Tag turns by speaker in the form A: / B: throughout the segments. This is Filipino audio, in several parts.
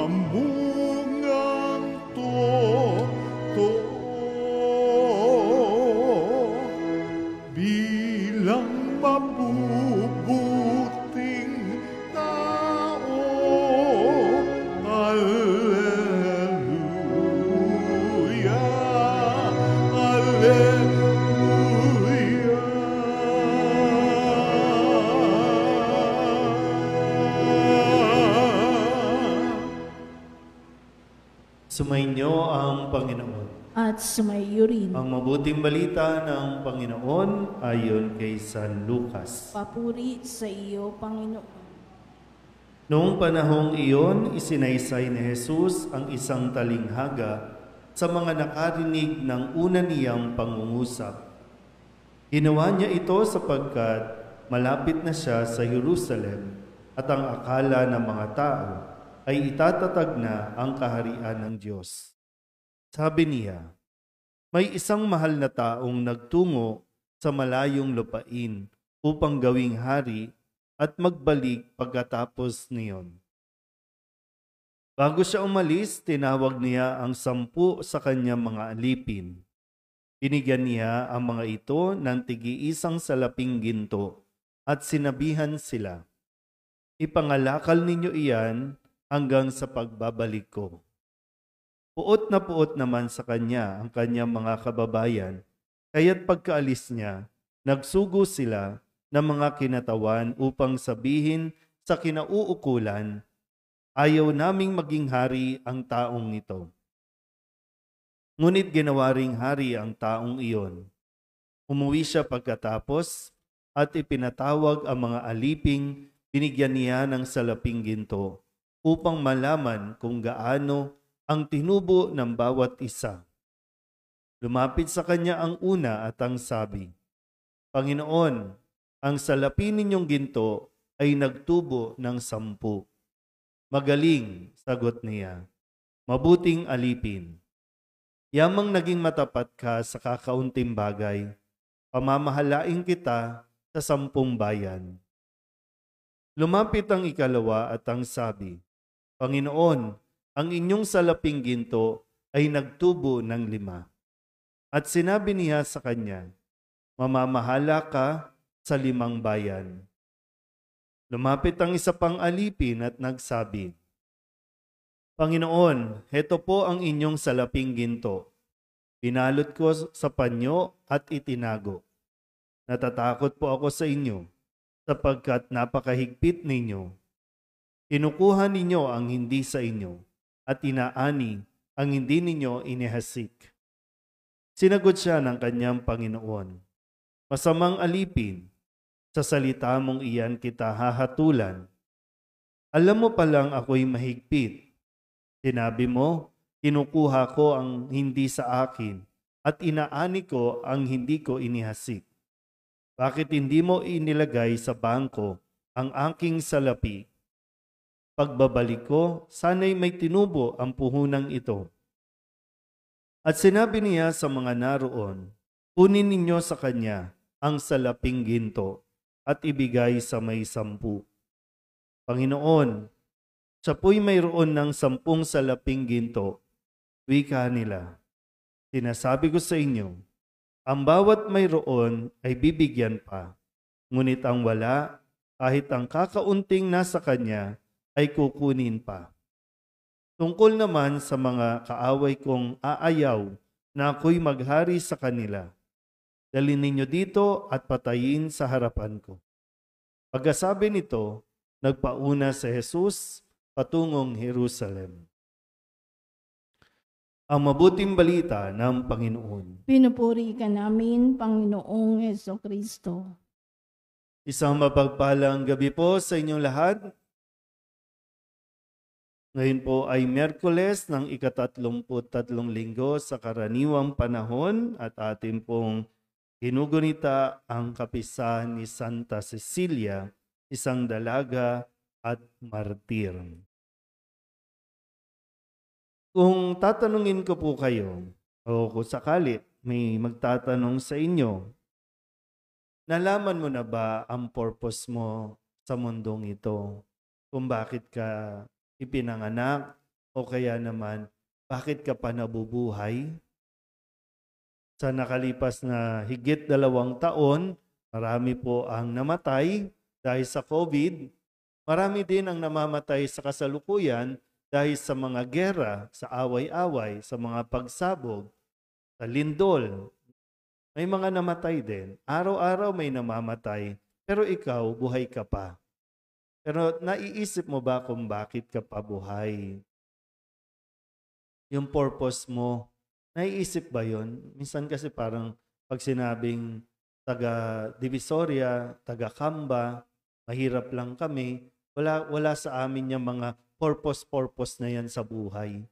A: amor. Sumainyo ang Panginoon. At sumaiyo rin. Ang mabuting balita ng Panginoon ayon kay San Lucas. Papuri sa iyo, Panginoon. Noong panahong iyon, isinaysay ni Jesus ang isang talinghaga sa mga nakarinig ng una niyang pangungusap. Ginawa niya ito sapagkat malapit na siya sa Jerusalem at ang akala ng mga tao ay itatatag na ang kaharian ng Diyos. Sabi niya, may isang mahal na taong nagtungo sa malayong lupain upang gawing hari at magbalik pagkatapos niyon. Bago siya umalis, tinawag niya ang sampu sa kanyang mga alipin. Binigyan niya ang mga ito ng tigi-isang salaping ginto at sinabihan sila, Ipangalakal ninyo iyan hanggang sa pagbabalik ko. Puot na puot naman sa kanya ang kanyang mga kababayan, kaya't pagkaalis niya, nagsugo sila ng mga kinatawan upang sabihin sa kinauukulan, ayaw naming maging hari ang taong ito. Ngunit ginawa ring hari ang taong iyon. Umuwi siya pagkatapos at ipinatawag ang mga aliping binigyan niya ng salaping ginto upang malaman kung gaano ang tinubo ng bawat isa. Lumapit sa kanya ang una at ang sabi, Panginoon, ang salapin ninyong ginto ay nagtubo ng sampu. Magaling, sagot niya. Mabuting alipin. Yamang naging matapat ka sa kakaunting bagay, pamamahalain kita sa sampung bayan. Lumapit ang ikalawa at ang sabi, Panginoon, ang inyong salaping ginto ay nagtubo ng lima. At sinabi niya sa kanya, Mamamahala ka sa limang bayan. Lumapit ang isa pang alipin at nagsabi, Panginoon, heto po ang inyong salaping ginto. Pinalot ko sa panyo at itinago. Natatakot po ako sa inyo, sapagkat napakahigpit ninyo Kinukuha ninyo ang hindi sa inyo at inaani ang hindi ninyo inihasik. Sinagot siya ng kanyang Panginoon, Masamang alipin, sa salita mong iyan kita hahatulan. Alam mo palang ako'y mahigpit. Sinabi mo, kinukuha ko ang hindi sa akin at inaani ko ang hindi ko inihasik. Bakit hindi mo inilagay sa bangko ang aking salapi pagbabalik ko, sana'y may tinubo ang puhunang ito. At sinabi niya sa mga naroon, Kunin ninyo sa kanya ang salaping ginto at ibigay sa may sampu. Panginoon, sa po'y mayroon ng sampung salaping ginto. Wika nila, Sinasabi ko sa inyo, ang bawat mayroon ay bibigyan pa, ngunit ang wala, kahit ang kakaunting nasa kanya, ay kukunin pa. Tungkol naman sa mga kaaway kong aayaw na ako'y maghari sa kanila, dalhin ninyo dito at patayin sa harapan ko. Pagkasabi nito, nagpauna si Jesus patungong Jerusalem. Ang mabuting balita ng Panginoon. Pinupuri ka namin, Panginoong Yeso Kristo. Isang mapagpalang gabi po sa inyong lahat. Ngayon po ay Merkules ng ikatatlumput-tatlong linggo sa karaniwang panahon at ating pong ginugunita ang kapisahan ni Santa Cecilia, isang dalaga at martir. Kung tatanungin ko po kayo, o kung sakali may magtatanong sa inyo, nalaman mo na ba ang purpose mo sa mundong ito? Kung bakit ka ipinanganak o kaya naman bakit ka pa nabubuhay? Sa nakalipas na higit dalawang taon, marami po ang namatay dahil sa COVID. Marami din ang namamatay sa kasalukuyan dahil sa mga gera, sa away-away, sa mga pagsabog, sa lindol. May mga namatay din. Araw-araw may namamatay. Pero ikaw, buhay ka pa. Pero naiisip mo ba kung bakit ka pabuhay? Yung purpose mo, naiisip ba yon? Minsan kasi parang pag sinabing taga Divisoria, taga Kamba, mahirap lang kami, wala, wala sa amin yung mga purpose-purpose na yan sa buhay.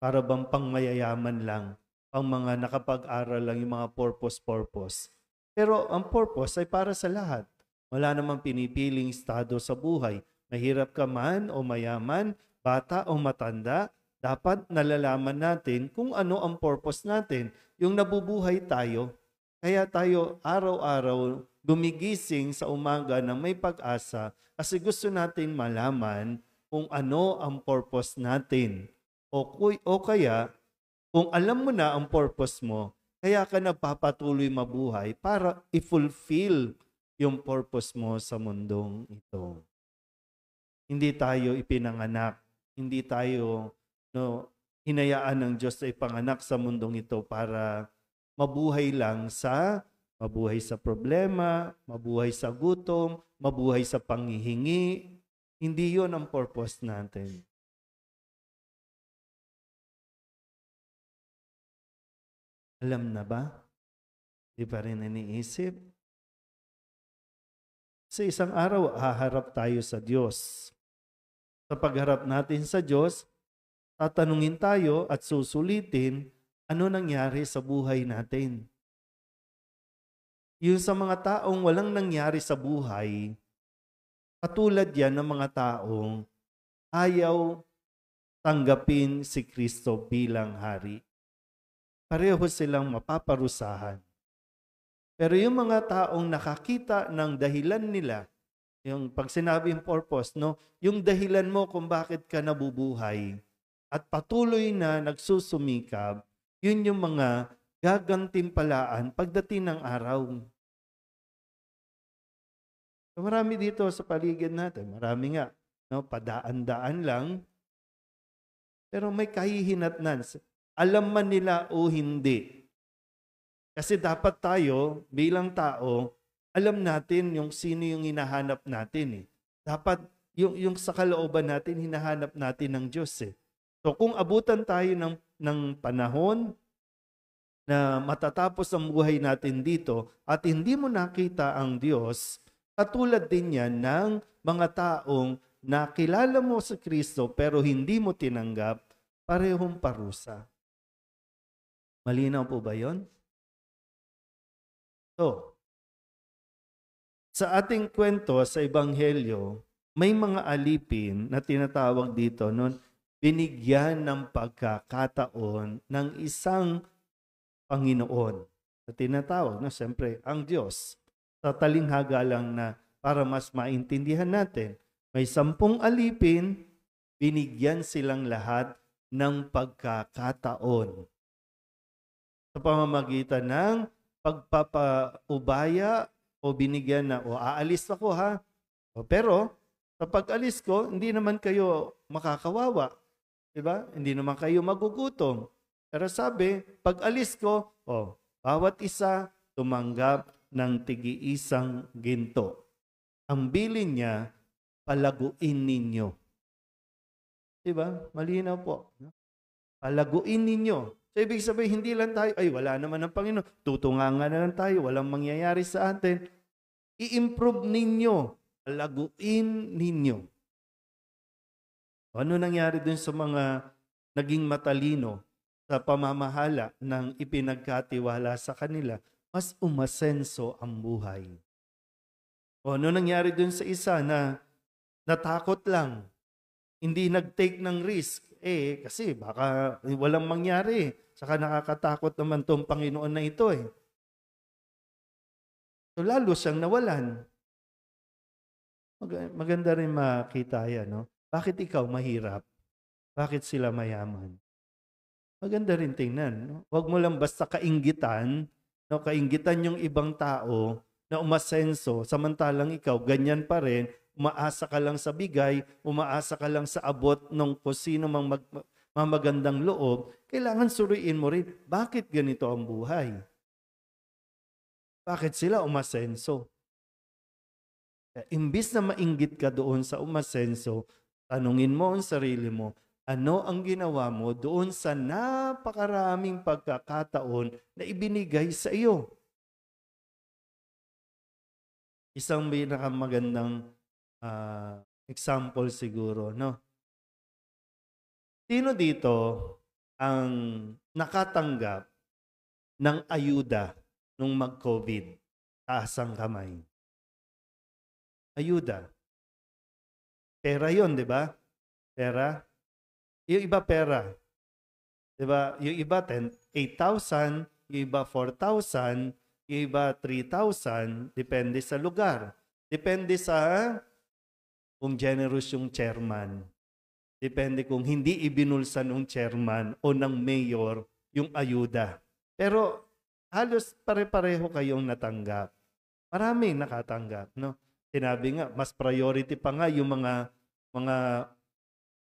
A: Para bang pang mayayaman lang, pang mga nakapag-aral lang yung mga purpose-purpose. Pero ang purpose ay para sa lahat. Wala namang pinipiling estado sa buhay. Mahirap ka man o mayaman, bata o matanda, dapat nalalaman natin kung ano ang purpose natin, yung nabubuhay tayo. Kaya tayo araw-araw gumigising sa umaga na may pag-asa kasi gusto natin malaman kung ano ang purpose natin. O, kuy, o kaya, kung alam mo na ang purpose mo, kaya ka nagpapatuloy mabuhay para i-fulfill yung purpose mo sa mundong ito. Hindi tayo ipinanganak, hindi tayo no hinayaan ng Diyos na ipanganak sa mundong ito para mabuhay lang sa mabuhay sa problema, mabuhay sa gutom, mabuhay sa panghihingi. Hindi yon ang purpose natin.
B: Alam na ba? Di pa rin
A: iniisip? sa isang araw, haharap tayo sa Diyos. Sa pagharap natin sa Diyos, tatanungin tayo at susulitin ano nangyari sa buhay natin. Yung sa mga taong walang nangyari sa buhay, katulad yan ng mga taong ayaw tanggapin si Kristo bilang hari. Pareho silang mapaparusahan. Pero yung mga taong nakakita ng dahilan nila, yung pag sinabing purpose, no, yung dahilan mo kung bakit ka nabubuhay at patuloy na nagsusumikap, yun yung mga gagantimpalaan pagdating ng araw. So marami dito sa paligid natin, marami nga, no, padaan-daan lang, pero may kahihinatnan. Alam man nila o hindi, kasi dapat tayo, bilang tao, alam natin yung sino yung hinahanap natin eh. Dapat yung, yung sa kalooban natin, hinahanap natin ng Diyos eh. So kung abutan tayo ng, ng panahon na matatapos ang buhay natin dito at hindi mo nakita ang Diyos, katulad din yan ng mga taong nakilala mo si Kristo pero hindi mo tinanggap, parehong parusa.
B: Malinaw po ba yon? ito.
A: Sa ating kwento sa Ebanghelyo, may mga alipin na tinatawag dito noon binigyan ng pagkakataon ng isang Panginoon na tinatawag na no? siyempre ang Diyos. Sa talinghaga lang na para mas maintindihan natin, may sampung alipin, binigyan silang lahat ng pagkakataon sa pamamagitan ng pagpapaubaya o binigyan na, o aalis ako ha. O, pero, sa pag-alis ko, hindi naman kayo makakawawa. Diba? Hindi naman kayo magugutom. Pero sabi, pag-alis ko, o, bawat isa tumanggap ng tigi-isang ginto. Ang bilin niya, palaguin ninyo. Diba? Malinaw po. Palaguin ninyo. So, ibig sabihin, hindi lang tayo, ay, wala naman ng Panginoon. Tutunganga na lang tayo. Walang mangyayari sa atin. I-improve ninyo. Laguin ninyo. Ano nangyari dun sa mga naging matalino sa pamamahala ng ipinagkatiwala sa kanila? Mas umasenso ang buhay. O ano nangyari dun sa isa na natakot lang, hindi nag-take ng risk, eh, kasi baka walang mangyari Saka nakakatakot naman tong Panginoon na ito eh.
B: So lalo siyang nawalan. Mag- maganda rin makita
A: yan, no? Bakit ikaw mahirap? Bakit sila mayaman? Maganda rin tingnan. No? Huwag mo lang basta kaingitan, no? Kaingitan yung ibang tao na umasenso, samantalang ikaw, ganyan pa rin, umaasa ka lang sa bigay, umaasa ka lang sa abot nung kung sino mang mag, mamagandang loob, kailangan suriin mo rin, bakit ganito ang buhay? Bakit sila umasenso? Eh, imbis na mainggit ka doon sa umasenso, tanungin mo ang sarili mo, ano ang ginawa mo doon sa napakaraming pagkakataon na ibinigay sa iyo? Isang pinakamagandang uh, example siguro, no? Sino dito ang nakatanggap ng ayuda nung mag-COVID?
B: Taas ang kamay. Ayuda.
A: Pera yon di ba? Pera. Yung iba pera. Di ba? Yung iba 8,000, yung iba 4,000, yung iba 3,000, depende sa lugar. Depende sa kung generous yung chairman Depende kung hindi ibinulsa ng chairman o ng mayor yung ayuda. Pero halos pare-pareho kayong natanggap. Maraming nakatanggap, no? Sinabi nga, mas priority pa nga yung mga mga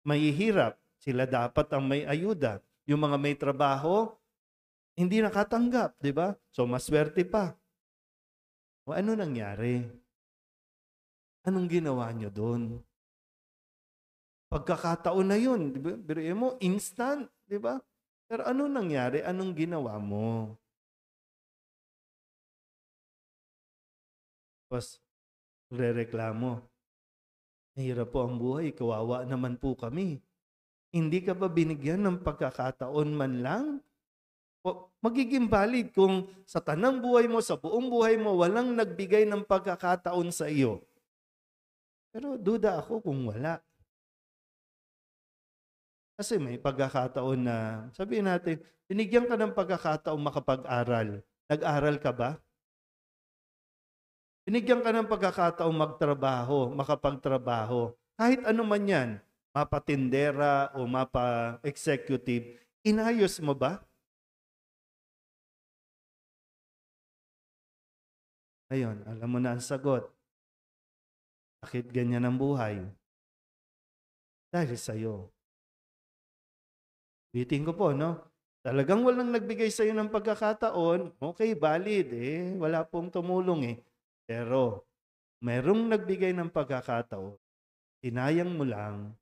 A: mahihirap. Sila dapat ang may ayuda. Yung mga may trabaho, hindi nakatanggap, di ba? So, maswerte pa. O ano nangyari? Anong ginawa nyo doon?
B: pagkakataon na yun, di ba? Biruin mo, instant, di ba? Pero ano nangyari? Anong ginawa mo?
A: Tapos, re-reklamo. Nahirap po ang buhay, kawawa naman po kami. Hindi ka ba binigyan ng pagkakataon man lang? O, magiging valid kung sa tanang buhay mo, sa buong buhay mo, walang nagbigay ng pagkakataon sa iyo. Pero duda ako kung wala. Kasi may pagkakataon na, sabihin natin, binigyan ka ng pagkakataon makapag-aral. Nag-aral ka ba? Binigyan ka ng pagkakataon magtrabaho, makapagtrabaho. Kahit ano man yan, mapatindera o mapa-executive, inayos
B: mo ba? Ayun, alam mo na ang sagot. Bakit ganyan ang buhay?
A: Dahil sa'yo. Bitin ko po, no? Talagang walang nagbigay sa iyo ng pagkakataon, okay, valid, eh, wala pong tumulong eh. Pero, merong nagbigay ng pagkakataon, tinayang mo lang,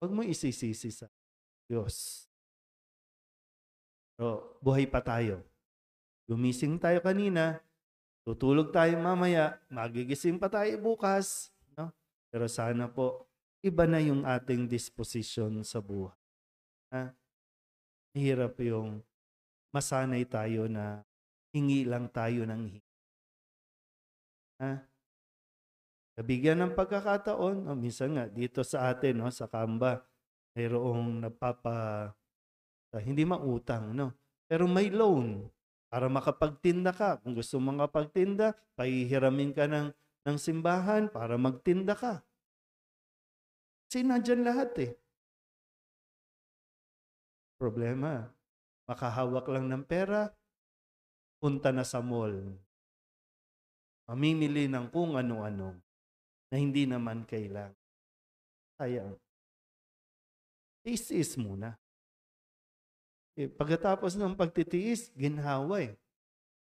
A: huwag mo isisisi sa Diyos. Pero, buhay pa tayo. Gumising tayo kanina, tutulog tayo mamaya, magigising pa tayo bukas. No? Pero sana po, iba na yung ating disposition sa buhay. Ha? Mahirap yung masanay tayo na hingi lang tayo ng hingi. Ha? Nabigyan ng pagkakataon, o oh, minsan nga dito sa atin, no, sa Kamba, mayroong napapa, ah, hindi mautang, no? Pero may loan para makapagtinda ka. Kung gusto mong kapagtinda, pahihiramin ka ng, ng simbahan para magtinda ka. Kasi nandyan lahat eh.
B: Problema, makahawak lang ng pera, punta na sa mall. Mamimili ng kung ano-ano na hindi naman kailangan. Sayang. tiis muna.
A: Eh, pagkatapos ng pagtitiis, ginhawa eh.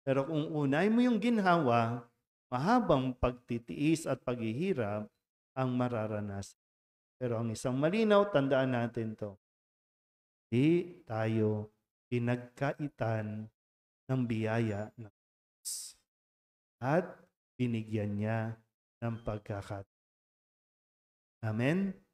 A: Pero kung unay mo yung ginhawa, mahabang pagtitiis at paghihirap ang mararanas. Pero ang isang malinaw, tandaan natin to. Di tayo pinagkaitan ng biyaya ng Diyos at binigyan niya ng pagkakat.
B: Amen?